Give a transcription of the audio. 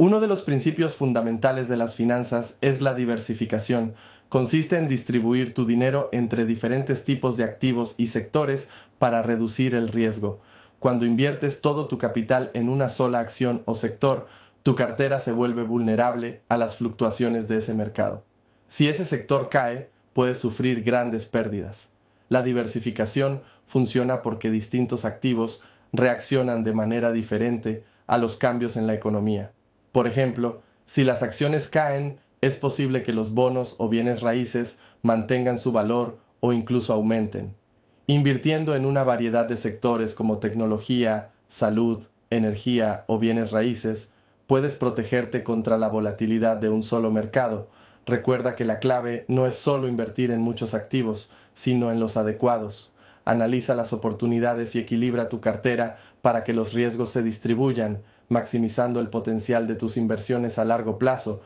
Uno de los principios fundamentales de las finanzas es la diversificación. Consiste en distribuir tu dinero entre diferentes tipos de activos y sectores para reducir el riesgo. Cuando inviertes todo tu capital en una sola acción o sector, tu cartera se vuelve vulnerable a las fluctuaciones de ese mercado. Si ese sector cae, puedes sufrir grandes pérdidas. La diversificación funciona porque distintos activos reaccionan de manera diferente a los cambios en la economía. Por ejemplo, si las acciones caen, es posible que los bonos o bienes raíces mantengan su valor o incluso aumenten. Invirtiendo en una variedad de sectores como tecnología, salud, energía o bienes raíces, puedes protegerte contra la volatilidad de un solo mercado. Recuerda que la clave no es solo invertir en muchos activos, sino en los adecuados. Analiza las oportunidades y equilibra tu cartera para que los riesgos se distribuyan, maximizando el potencial de tus inversiones a largo plazo